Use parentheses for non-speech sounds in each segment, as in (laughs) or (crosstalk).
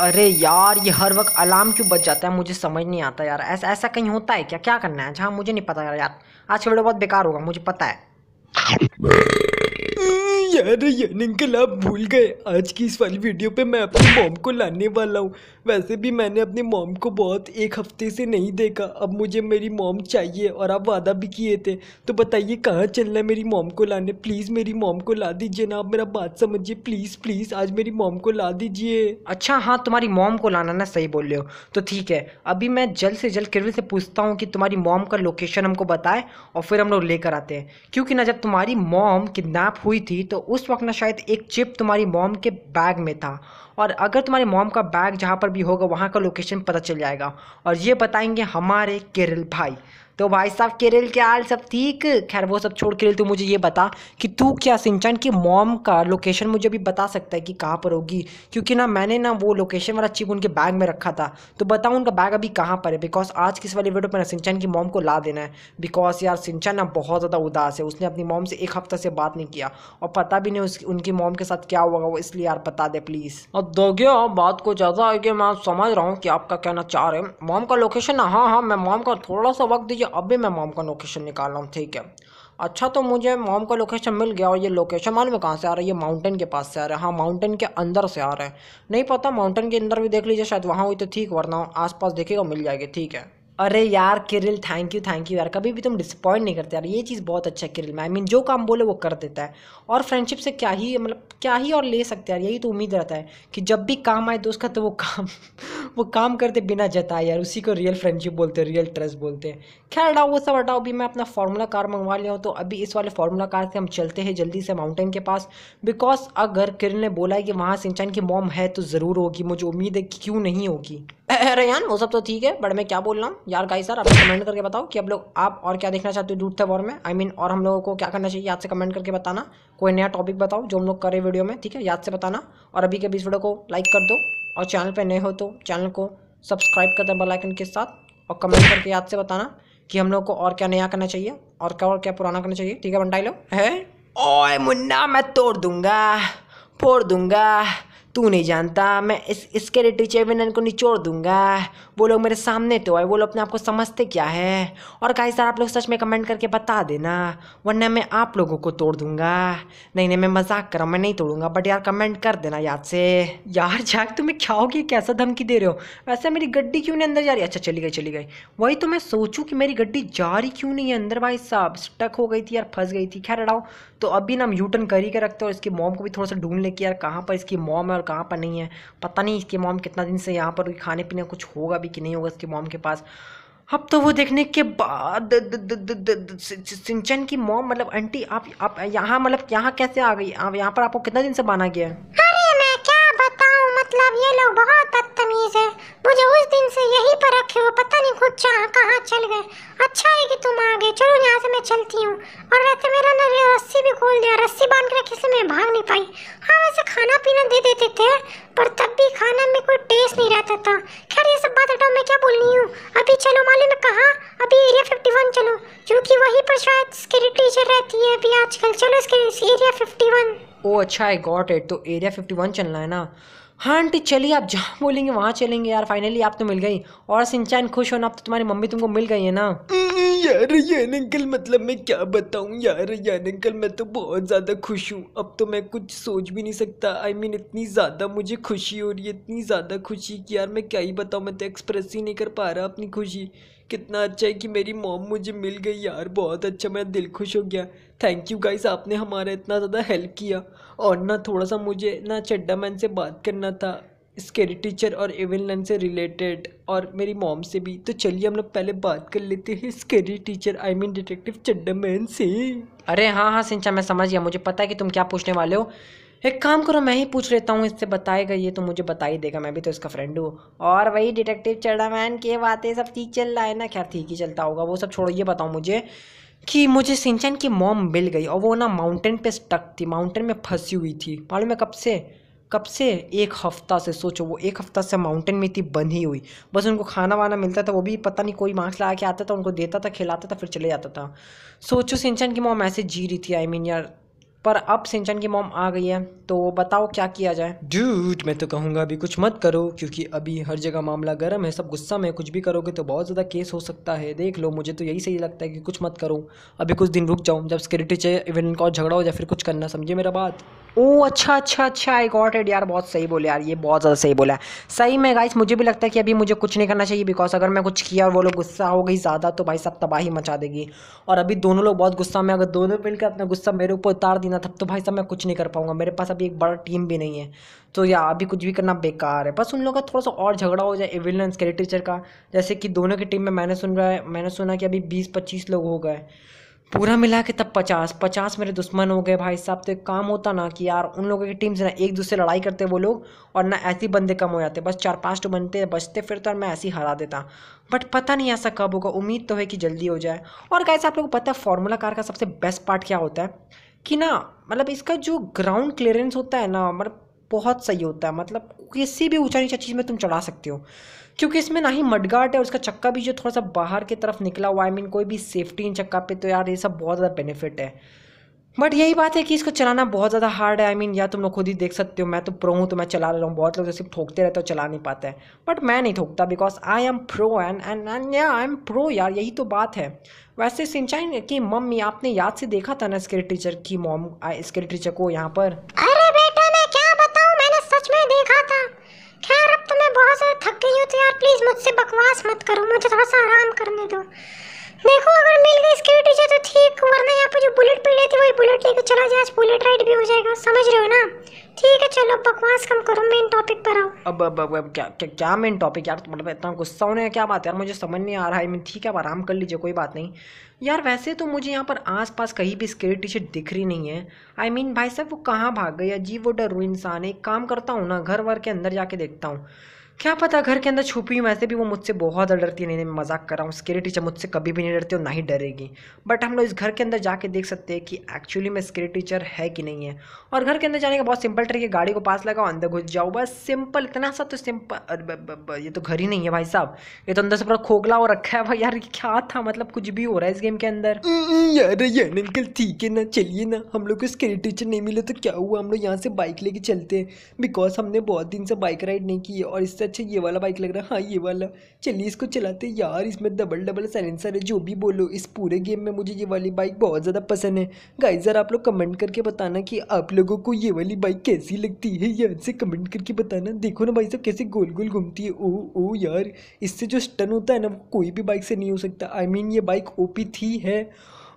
अरे यार ये हर वक्त अलार्म क्यों बच जाता है मुझे समझ नहीं आता यार ऐसा ऐसा कहीं होता है क्या क्या करना है जहाँ मुझे नहीं पता यार आज का वीडियो बहुत बेकार होगा मुझे पता है (laughs) यार ये अंकल भूल गए आज की इस वाली वीडियो पे मैं अपनी मॉम को लाने वाला हूँ वैसे भी मैंने अपनी मॉम को बहुत एक हफ्ते से नहीं देखा अब मुझे मेरी मॉम चाहिए और आप वादा भी किए थे तो बताइए कहाँ चलना है मेरी मॉम को लाने प्लीज़ मेरी मॉम को ला दीजिए ना आप मेरा बात समझिए प्लीज़ प्लीज़ आज मेरी मॉम को ला दीजिए अच्छा हाँ तुम्हारी मॉम को लाना ना सही बोल रहे हो तो ठीक है अभी मैं जल्द से जल्द किरविन से पूछता हूँ कि तुम्हारी मॉम का लोकेशन हमको बताए और फिर हम लोग लेकर आते हैं क्योंकि ना जब तुम्हारी मॉम किडनैप हुई थी तो उस वक्त ना शायद एक चिप तुम्हारी मॉम के बैग में था और अगर तुम्हारी मॉम का बैग जहाँ पर भी होगा वहाँ का लोकेशन पता चल जाएगा और ये बताएंगे हमारे केरल भाई तो भाई साहब केरल के हाल सब ठीक खैर वो सब छोड़ केरल तो मुझे ये बता कि तू क्या सिंचन की मॉम का लोकेशन मुझे अभी बता सकता है कि कहाँ पर होगी क्योंकि ना मैंने ना वो लोकेशन वाला चिप उनके बैग में रखा था तो बताओ उनका बैग अभी कहाँ पर है बिकॉज आज किस वाली वीडियो पर ना सिंचन की मॉम को ला देना है बिकॉज यार सिंचन ना बहुत ज़्यादा उदास है उसने अपनी मॉम से एक हफ्ता से बात नहीं किया और पता भी नहीं उस उनकी मॉम के साथ क्या हुआ वो इसलिए यार बता दे प्लीज़ और दोगे बात को ज़्यादा है कि मैं समझ रहा हूँ कि आपका कहना चाह रहे हैं मॉम का लोकेशन हाँ हाँ मैं मॉम का थोड़ा सा वक्त दीजिए अब भी मैं मॉम का लोकेशन निकाल रहा हूँ ठीक है अच्छा तो मुझे मॉम का लोकेशन मिल गया और ये लोकेशन मालूम है कहाँ से आ रहा है ये माउंटेन के पास से आ रहा है हाँ माउंटेन के अंदर से आ रहा है नहीं पता माउंटेन के अंदर भी देख लीजिए शायद वहाँ हुई तो ठीक वरना आसपास देखेगा मिल जाएगी ठीक है अरे यार Kirill thank you thank you यार कभी भी तुम डिसअपॉइंट नहीं करते यार ये चीज़ बहुत अच्छा है किरिल में आई मीन जो काम बोले वो कर देता है और फ्रेंडशिप से क्या ही मतलब क्या ही और ले सकते हैं यार यही तो उम्मीद रहता है कि जब भी काम आए दोस्त का तो वो काम (laughs) वो काम करते बिना जताए यार उसी को रियल फ्रेंडशिप बोलते हैं रियल ट्रस्ट बोलते हैं क्या हटाओ वो सब हटाओ अभी मैं अपना फार्मूला कार मंगवा लिया हूँ तो अभी इस वाले फार्मूला कार से हम चलते हैं जल्दी से माउंटेन के पास बिकॉज अगर किरिल ने बोला है कि वहाँ सिंचान की मॉम है तो ज़रूर होगी मुझे उम्मीद है कि क्यों नहीं होगी (laughs) रेहान वो सब तो ठीक है बट मैं क्या बोल रहा हूँ यार गाई सर आप कमेंट करके बताओ कि अब लोग आप और क्या देखना चाहते हो डूट थे वॉर में आई I मीन mean, और हम लोगों को क्या करना चाहिए याद से कमेंट करके बताना कोई नया टॉपिक बताओ जो हम लोग करें वीडियो में ठीक है याद से बताना और अभी के बीच वीडियो को लाइक कर दो और चैनल पर नए हो तो चैनल को सब्सक्राइब कर दें बेलाइकन के साथ और कमेंट करके याद से बताना कि हम लोग को और क्या नया करना चाहिए और क्या और क्या पुराना करना चाहिए ठीक है डाई लो है ओए मुन्ना मैं तोड़ दूंगा फोड़ दूंगा तू नहीं जानता मैं इस इसके टीचर विनर को निचोड़ दूंगा वो लोग मेरे सामने तो आए वो लोग अपने आप को समझते क्या है और कहीं सर आप लोग सच में कमेंट करके बता देना वरना मैं आप लोगों को तोड़ दूंगा नहीं नहीं मैं मजाक कर रहा मैं नहीं तोड़ूंगा बट यार कमेंट कर देना याद से यार जाग तुम्हें क्या होगी कैसा धमकी दे रहे हो वैसे मेरी गड्डी क्यों नहीं अंदर जा रही अच्छा चली गई चली गई वही तो मैं सोचूँ कि मेरी गड्डी जा रही क्यों नहीं है अंदर भाई साहब स्टक हो गई थी यार फंस गई थी खैर अड़ाओ तो अभी ना हम यूटर्न कर ही के रखते हो और इसकी मॉम को भी थोड़ा सा ढूंढ ले कि यार कहाँ पर इसकी मॉम है और कहाँ पर नहीं है पता नहीं इसके मॉम कितना दिन से यहाँ पर खाने पीने कुछ होगा भी कि नहीं होगा इसके मॉम के पास अब तो वो देखने के बाद सिंचन की मॉम मतलब आंटी आप आप यहाँ मतलब यहाँ कैसे आ गई आप यहाँ पर आपको कितना दिन से बाना गया है मुझे उस दिन से यहीं पर रखे हो पता नहीं खुद कहाँ चल गए अच्छा है कि तुम आ गए चलो यहाँ से मैं चलती हूँ और वैसे मेरा ना रस्सी भी खोल दिया रस्सी बांध के रखी से मैं भाग नहीं पाई हाँ वैसे खाना पीना दे देते थे पर तब भी खाना में कोई टेस्ट नहीं रहता था खैर ये सब बात हटाओ तो मैं क्या बोल रही हूँ अभी चलो मालूम है कहाँ अभी एरिया फिफ्टी वन चलो क्योंकि वहीं पर शायद सिक्योरिटी टीचर रहती है अभी आजकल चलो एरिया फिफ्टी वन ओ अच्छा आई गॉट इट तो एरिया फिफ्टी वन चलना है ना हाँ आंटी चलिए आप जहाँ बोलेंगे वहाँ चलेंगे यार फाइनली आप तो मिल गई और सिंचान खुश होना आप तो तुम्हारी मम्मी तुमको मिल गई है ना हम्म, यार यार अंकल मतलब मैं क्या बताऊँ यार यान अंकल मैं तो बहुत ज़्यादा खुश हूँ अब तो मैं कुछ सोच भी नहीं सकता आई I मीन mean, इतनी ज़्यादा मुझे खुशी हो रही है इतनी ज़्यादा खुशी कि यार मैं क्या ही बताऊँ मैं तो एक्सप्रेस ही नहीं कर पा रहा अपनी खुशी कितना अच्छा है कि मेरी मॉम मुझे मिल गई यार बहुत अच्छा मेरा दिल खुश हो गया थैंक यू गाइस आपने हमारा इतना ज़्यादा हेल्प किया और ना थोड़ा सा मुझे ना चड्डा मैन से बात करना था स्केरी टीचर और एवन लर्न से रिलेटेड और मेरी मॉम से भी तो चलिए हम लोग पहले बात कर लेते हैं scary teacher I mean detective Chadda man से अरे हाँ हाँ सिंचा मैं समझ गया मुझे पता है कि तुम क्या पूछने वाले हो एक काम करो मैं ही पूछ लेता हूँ इससे बताएगा ये तो मुझे बता ही देगा मैं भी तो इसका फ्रेंड हूँ और वही डिटेक्टिव चढ़ा मैन के बातें सब ठीक चल रहा है ना क्या ठीक ही चलता होगा वो सब छोड़ो ये बताओ मुझे कि मुझे सिंचन की मॉम मिल गई और वो ना माउंटेन पे स्टक थी माउंटेन में फंसी हुई थी मालूम है कब से कब से एक हफ्ता से सोचो वो एक हफ्ता से माउंटेन में थी बंधी हुई बस उनको खाना वाना मिलता था वो भी पता नहीं कोई मार्क्स लगा के आता था उनको देता था खिलाता था फिर चले जाता था सोचो सिंचन की मॉम ऐसे जी रही थी आई मीन यार पर अब सिंचन की मोम आ गई है तो बताओ क्या किया जाए डूड मैं तो कहूँगा अभी कुछ मत करो क्योंकि अभी हर जगह मामला गर्म है सब गुस्सा में कुछ भी करोगे तो बहुत ज़्यादा केस हो सकता है देख लो मुझे तो यही सही लगता है कि कुछ मत करो अभी कुछ दिन रुक जाऊँ जब सिक्योरिटी चाहे इवेंट का झगड़ा हो या फिर कुछ करना समझे मेरा बात ओ अच्छा अच्छा अच्छा आई गॉट इट यार बहुत सही बोले यार ये बहुत ज़्यादा सही बोला है सही में गाइस मुझे भी लगता है कि अभी मुझे कुछ नहीं करना चाहिए बिकॉज अगर मैं कुछ किया और वो लोग गुस्सा हो गई ज़्यादा तो भाई सब तबाही मचा देगी और अभी दोनों लोग बहुत गुस्सा में अगर दोनों मिलकर अपना गुस्सा मेरे ऊपर उतार देना करना तब तो भाई साहब मैं कुछ नहीं कर पाऊंगा मेरे पास अभी एक बड़ा टीम भी नहीं है तो या अभी कुछ भी करना बेकार है बस उन लोगों का थोड़ा सा और झगड़ा हो जाए एविलेंस के टीचर का जैसे कि दोनों की टीम में मैंने सुन रहा है मैंने सुना कि अभी बीस पच्चीस लोग हो गए पूरा मिला के तब पचास पचास मेरे दुश्मन हो गए भाई साहब तो एक काम होता ना कि यार उन लोगों की टीम से ना एक दूसरे लड़ाई करते वो लोग और ना ऐसे बंदे कम हो जाते बस चार पाँच तो बनते बचते फिर तो मैं ऐसे ही हरा देता बट पता नहीं ऐसा कब होगा उम्मीद तो है कि जल्दी हो जाए और कैसे आप लोगों को पता है फॉर्मूला कार का सबसे बेस्ट पार्ट क्या होता है कि ना मतलब इसका जो ग्राउंड क्लियरेंस होता है ना मतलब बहुत सही होता है मतलब किसी भी ऊंचा नीचा चीज़ में तुम चढ़ा सकते हो क्योंकि इसमें ना ही मडगार्ड है उसका चक्का भी जो थोड़ा सा बाहर की तरफ निकला हुआ आई मीन कोई भी सेफ्टी इन चक्का पे तो यार ये सब बहुत ज़्यादा बेनिफिट है बट यही बात है कि इसको चलाना बहुत ज़्यादा हार्ड है आई I मीन mean, या तुम लोग खुद ही देख सकते हो मैं तो प्रो हूँ तो मैं चला रहा हूँ बहुत लोग जैसे ठोकते रहते हो चला नहीं पाते हैं बट मैं नहीं ठोकता because I am pro and and and या आई एम प्रो यार यही तो बात है वैसे सिंचाई कि मम्मी आपने याद से देखा था ना स्केट टीचर की मॉम स्केट टीचर को यहाँ पर अरे बेटा मैं क्या बताऊँ मैंने सच में देखा था खैर अब तो मैं बहुत ज़्यादा थक गई हूँ तो यार प्लीज़ मुझसे बकवास मत करो मुझे थोड़ा सा आराम करने दो देखो अगर बुलेट लेकर चला जाए आज बुलेट राइड भी हो जाएगा समझ रहे हो ना ठीक है चलो बकवास कम करो मेन टॉपिक पर आओ अब अब, अब, अब क्या क्या, क्या मेन टॉपिक यार तो मतलब इतना गुस्सा होने का क्या बात है यार मुझे समझ नहीं आ रहा है ठीक है अब आराम कर लीजिए कोई बात नहीं यार वैसे तो मुझे यहाँ पर आसपास कहीं भी स्केट टीचर दिख रही नहीं है आई I मीन mean, भाई साहब वो कहाँ भाग गई अजीब वो डर इंसान है एक काम करता हूँ ना घर वर के अंदर जाके देखता हूँ क्या पता घर के अंदर छुपी हूँ वैसे भी वो मुझसे बहुत डरती है नहीं मैं मजाक कर रहा हूँ स्केरी टीचर मुझसे कभी भी नहीं डरती और ना ही डरेगी बट हम लोग इस घर के अंदर जाके देख सकते हैं कि एक्चुअली में स्केरी टीचर है कि नहीं है और घर के अंदर जाने का बहुत सिंपल है गाड़ी को पास लगाओ अंदर घुस जाओ बस सिंपल इतना सा तो सिंपल ये तो घर ही नहीं है भाई साहब ये तो अंदर से पूरा खोखला हो रखा है भाई यार क्या था मतलब कुछ भी हो रहा है इस गेम के अंदर हम्म, हम्म, यार यार अंकल ठीक है ना चलिए ना हम लोग को स्केरी टीचर नहीं मिले तो क्या हुआ हम लोग यहाँ से बाइक लेके चलते हैं बिकॉज हमने बहुत दिन से बाइक राइड नहीं की है और इससे अच्छा ये वाला बाइक लग रहा है हाँ ये वाला चलिए इसको चलाते यार इसमें डबल डबल साइलेंसर है जो भी बोलो इस पूरे गेम में मुझे ये वाली बाइक बहुत ज़्यादा पसंद है गाइज यार आप लोग कमेंट करके बताना कि आप लोगों को ये वाली बाइक कैसी लगती है यार से कमेंट करके बताना देखो ना भाई साहब कैसे गोल गोल घूमती है ओ ओ यार इससे जो स्टन होता है ना कोई भी बाइक से नहीं हो सकता आई I मीन mean, ये बाइक पी थी है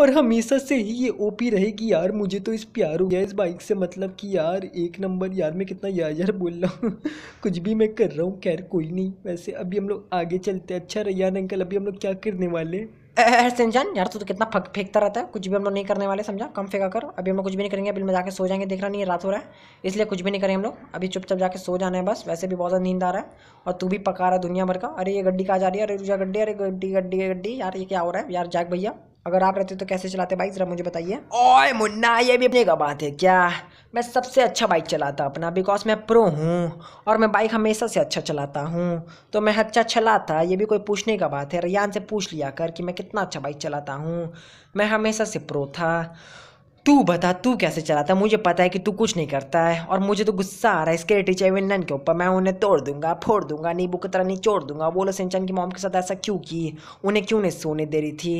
और हमेशा से ही ये ओपी रहेगी यार मुझे तो इस प्यार हो गया इस बाइक से मतलब कि यार एक नंबर यार मैं कितना यार यार बोल रहा हूँ (laughs) कुछ भी मैं कर रहा हूँ खैर कोई नहीं वैसे अभी हम लोग आगे चलते हैं अच्छा रही यार अंकल अभी हम लोग क्या करने वाले हैं सिंचन यार तू तो कितना फक फेंकता रहता है कुछ भी हम लोग नहीं करने वाले समझा कम फेंका कर अभी हम लोग कुछ भी नहीं करेंगे बिल में जाकर सो जाएंगे देख रहा नहीं रात हो रहा है इसलिए कुछ भी नहीं करेंगे हम लोग अभी चुपचाप जाके सो जाना है बस वैसे भी बहुत ज़्यादा नींद आ रहा है और तू भी पका रहा है दुनिया भर का अरे ये गड्डी कहाँ जा रही है अरे रुझा गड्डी अरे गड्डी गड्डी गड्डी यार ये क्या हो रहा है यार जाग भैया अगर आप रहते तो कैसे चलाते बाइक जरा मुझे बताइए ओए मुन्ना ये भी अपने का बात है क्या मैं सबसे अच्छा बाइक चलाता अपना बिकॉज मैं प्रो हूँ और मैं बाइक हमेशा से अच्छा चलाता हूँ तो मैं अच्छा चलाता ये भी कोई पूछने का बात है रियान से पूछ लिया कर कि मैं कितना अच्छा बाइक चलाता हूँ मैं हमेशा से प्रो था तू बता तू कैसे चलाता मुझे पता है कि तू कुछ नहीं करता है और मुझे तो गुस्सा आ रहा है इसके टीचर नन के ऊपर मैं उन्हें तोड़ दूंगा फोड़ दूंगा नींबू की तरह नहीं छोड़ दूंगा बोलो सिंचन की मॉम के साथ ऐसा क्यों की उन्हें क्यों नहीं सोने दे रही थी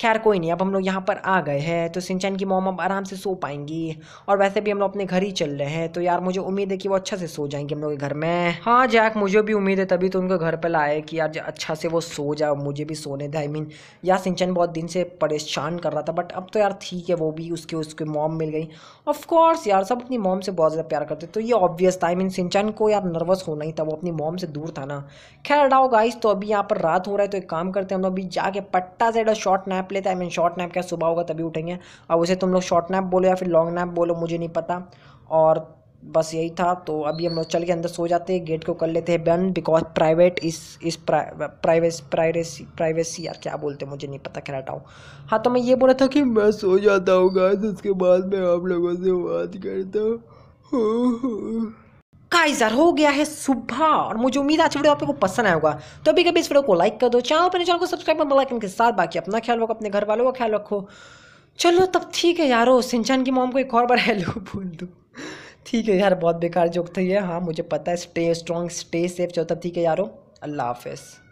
खैर कोई नहीं अब हम लोग यहाँ पर आ गए हैं तो सिंचन की मॉम अब आराम से सो पाएंगी और वैसे भी हम लोग अपने घर ही चल रहे हैं तो यार मुझे उम्मीद है कि वो अच्छा से सो जाएंगे हम लोग के घर में हाँ जैक मुझे भी उम्मीद है तभी तो उनके घर पर लाए कि यार अच्छा से वो सो जाए मुझे भी सोने दे आई मीन यार सिंचन बहुत दिन से परेशान कर रहा था बट अब तो यार ठीक है वो भी उसके उस उसके मॉम मिल गई ऑफकोर्स यार सब अपनी मॉम से बहुत ज़्यादा प्यार करते तो ये ऑब्वियस था आई मीन सिंचन को यार नर्वस होना ही था वो अपनी मॉम से दूर था ना खैर डाओ गाइस तो अभी यहाँ पर रात हो रहा है तो एक काम करते हैं हम लोग अभी जाके पट्टा से शॉर्ट नैप लेते हैं आई मीन शॉर्ट नैप क्या सुबह होगा तभी उठेंगे अब उसे तुम लोग शॉर्ट नैप बोलो या फिर लॉन्ग नैप बोलो मुझे नहीं पता और बस यही था तो अभी हम लोग चल के अंदर सो जाते हैं गेट को कर लेते हैं बंद बिकॉज प्राइवेट इस इस प्राइवेस प्राइवेसी प्राइवेसी यार क्या बोलते हैं मुझे नहीं पता क्या हटाओ हाँ तो मैं ये बोला था कि मैं सो जाता हूँ गाइस उसके बाद मैं आप लोगों से बात करता हूँ गाइस यार हो गया है सुबह और मुझे उम्मीद आज वीडियो आपको पसंद आया होगा तो अभी कभी इस वीडियो को लाइक कर दो चैनल पर चैनल को सब्सक्राइब और लाइकन के साथ बाकी अपना ख्याल रखो अपने घर वालों का ख्याल रखो चलो तब ठीक है यारो सिंचन की मोम को एक और बार हेलो बोल दो ठीक है यार बहुत बेकार जोक था ये हाँ मुझे पता है स्टे स्ट्रॉन्ग स्टे सेफ चौथा ठीक है यारो अल्लाह हाफिज़